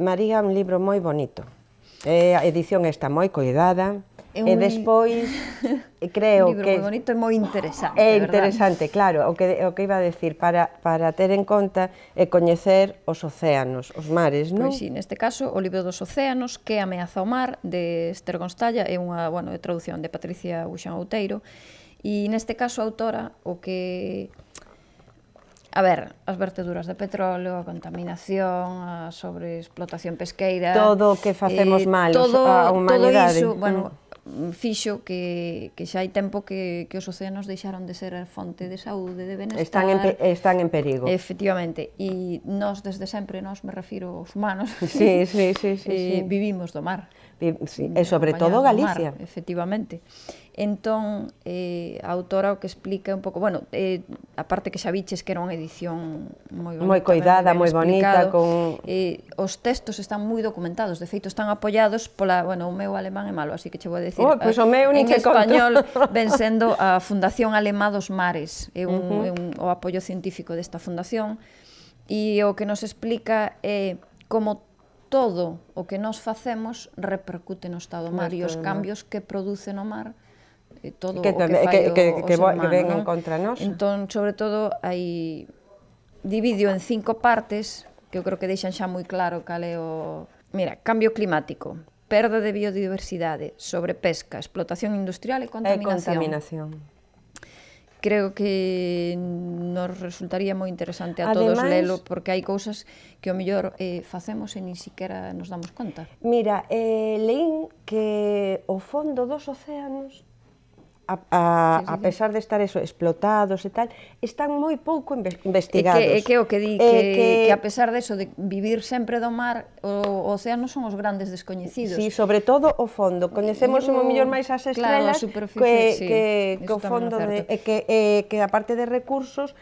María un libro moi bonito. É a edición está moi coidada. É un... E despois creo libro que moi bonito e moi interesante, É interesante, verdad? claro, o que o que iba a decir para para ter en conta é coñecer os océanos, os mares, non? Pois si, sí, neste caso o libro dos océanos que ameaza o mar de Esther Gonstalla é unha, bueno, é tradución de Patricia Uxan Outeiro e neste caso a autora o que A ver, as verteduras de petróleo, a contaminación, a sobreexplotación pesqueira... Todo o que facemos eh, mal todo, a humanidade. Todo iso, bueno, mm. fixo que, que xa hai tempo que, que os océanos deixaron de ser fonte de saúde, de benestar... Están en, pe, están en perigo. Efectivamente, e nós desde sempre, nós me refiro aos humanos, sí, sí, sí, sí, eh, sí. vivimos do mar sí, e sobre todo Galicia. Mar, efectivamente. Entón, eh, a autora o que explica un pouco, bueno, eh, aparte que xa viches que era unha edición moi bonita, moi coidada, moi bonita, con eh, os textos están moi documentados, de feito están apoiados pola, bueno, o meu alemán é malo, así que che vou a decir. Oh, pues, pois o meu eh, en español ven sendo a Fundación Alemá dos Mares, é un, uh -huh. é un o apoio científico desta fundación e o que nos explica é eh, como todo o que nós facemos repercute no estado do mar e os cambios que produce no mar e eh, todo que, o que fai que, o, que, que, que ven en contra nos. Entón, sobre todo, hai dividido en cinco partes que eu creo que deixan xa moi claro cal é o... Mira, cambio climático, perda de biodiversidade, sobrepesca, explotación industrial e contaminación. E contaminación creo que nos resultaría moi interesante a Además, todos lelo porque hai cousas que o mellor eh, facemos e nin siquiera nos damos conta. Mira, eh, leín que o fondo dos océanos a, a, sí, sí, a pesar de estar eso, explotados e tal, están moi pouco investigados. É que, é que o que di, que, que, que a pesar de eso, de vivir sempre do mar, o, o océano son os grandes descoñecidos. Sí, sobre todo o fondo. Coñecemos o, o mellor máis as estrelas claro, que, sí, que, que o fondo, de, que, eh, que a parte de recursos,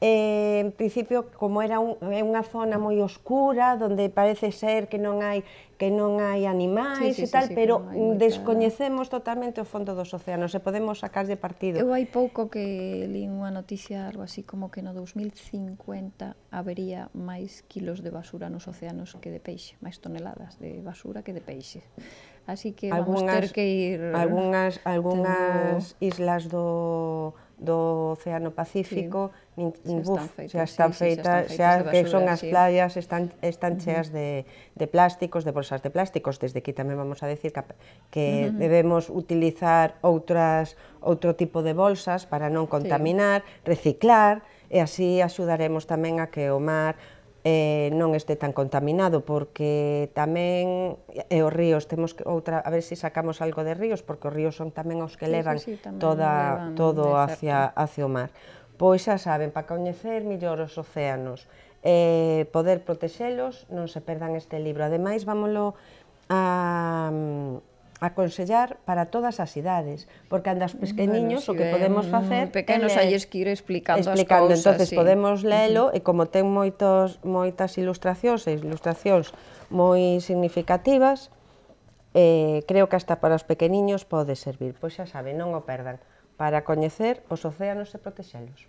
eh, en principio, como era un, é unha zona moi oscura, donde parece ser que non hai que non hai animais sí, sí, e tal, sí, sí, pero no descoñecemos totalmente o fondo dos océanos e podemos de partido. Eu hai pouco que li unha noticia algo así como que no 2050 habería máis kilos de basura nos océanos que de peixe, máis toneladas de basura que de peixe así que vamos a ter que ir... Algunhas, algunhas tendo... islas do do Océano Pacífico, sí, nin, buf, xa están feitas, sí, xa, están feitas, xa, que son as sí. playas están están cheas de, de plásticos, de bolsas de plásticos, desde aquí tamén vamos a decir que, que uh -huh. debemos utilizar outras outro tipo de bolsas para non contaminar, sí. reciclar, e así axudaremos tamén a que o mar eh, non este tan contaminado, porque tamén e os ríos, temos que outra, a ver se si sacamos algo de ríos, porque os ríos son tamén os que levan sí, sí, toda, levan todo hacia, hacia o mar. Pois xa saben, para coñecer millor os océanos e eh, poder protexelos, non se perdan este libro. Ademais, vámolo a aconsellar para todas as idades, porque andas mm, pequeniños bueno, si o que podemos facer pequenos é lles que ir explicando, explicando. as cousas. Entonces sí. podemos lelo uh -huh. e como ten moitos moitas ilustracións e ilustracións moi significativas, eh, creo que hasta para os pequeniños pode servir. Pois xa sabe, non o perdan, para coñecer os océanos e protexelos.